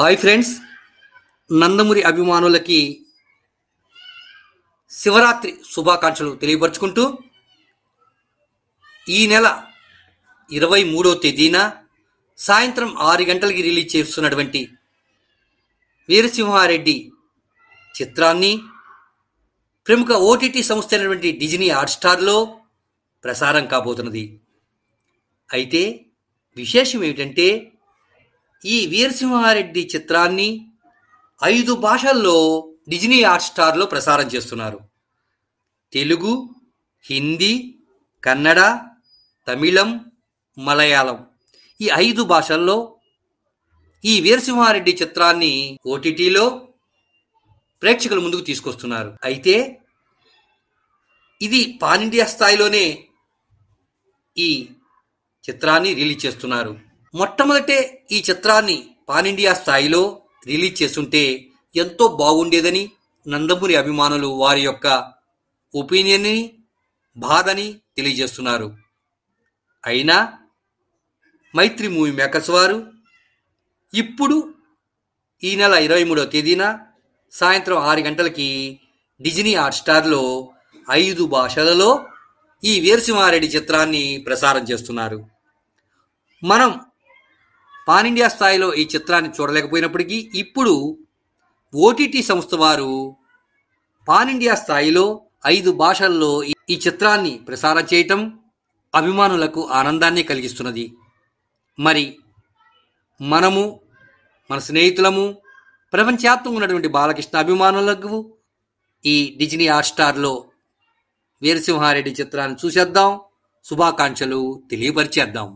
hi friends Nandamuri అభిమానులకి శివరాత్రి శుభాకాంక్షలు తెలియపరుచుకుంటూ ఈ నెల ఇరవై మూడవ తేదీన సాయంత్రం ఆరు గంటలకి రిలీజ్ చేస్తున్నటువంటి వీరసింహారెడ్డి చిత్రాన్ని ప్రముఖ ఓటీటీ సంస్థ అయినటువంటి డిజినీ హాట్స్టార్లో ప్రసారం కాబోతున్నది అయితే విశేషం ఏమిటంటే ఈ వీరసింహారెడ్డి చిత్రాన్ని ఐదు భాషల్లో డిజ్నీ హాట్స్టార్లో ప్రసారం చేస్తున్నారు తెలుగు హిందీ కన్నడ తమిళం మలయాళం ఈ ఐదు భాషల్లో ఈ వీరసింహారెడ్డి చిత్రాన్ని ఓటీటీలో ప్రేక్షకుల ముందుకు తీసుకొస్తున్నారు అయితే ఇది పాన్ ఇండియా స్థాయిలోనే ఈ చిత్రాన్ని రిలీజ్ చేస్తున్నారు మొట్టమొదటే ఈ చిత్రాన్ని పానిండియా స్థాయిలో రిలీజ్ చేసుంటే ఎంతో బాగుండేదని నందమూరి అభిమానులు వారి యొక్క ఒపీనియన్ని బాధని తెలియజేస్తున్నారు అయినా మైత్రి మూవీ మేకర్స్ వారు ఇప్పుడు ఈ నెల ఇరవై మూడవ తేదీన సాయంత్రం ఆరు గంటలకి డిజ్నీ హాట్స్టార్లో ఐదు భాషలలో ఈ వీరసింహారెడ్డి చిత్రాన్ని ప్రసారం చేస్తున్నారు మనం పాన్ ఇండియా స్థాయిలో ఈ చిత్రాన్ని చూడలేకపోయినప్పటికీ ఇప్పుడు ఓటీటీ సంస్థ వారు పాన్ ఇండియా స్థాయిలో ఐదు భాషల్లో ఈ చిత్రాన్ని ప్రసారం చేయటం అభిమానులకు ఆనందాన్ని కలిగిస్తున్నది మరి మనము మన స్నేహితులము ప్రపంచాత్మకంగా ఉన్నటువంటి బాలకృష్ణ అభిమానులకు ఈ డిజ్నీ హాట్స్టార్లో వీరసింహారెడ్డి చిత్రాన్ని చూసేద్దాం శుభాకాంక్షలు తెలియపరిచేద్దాం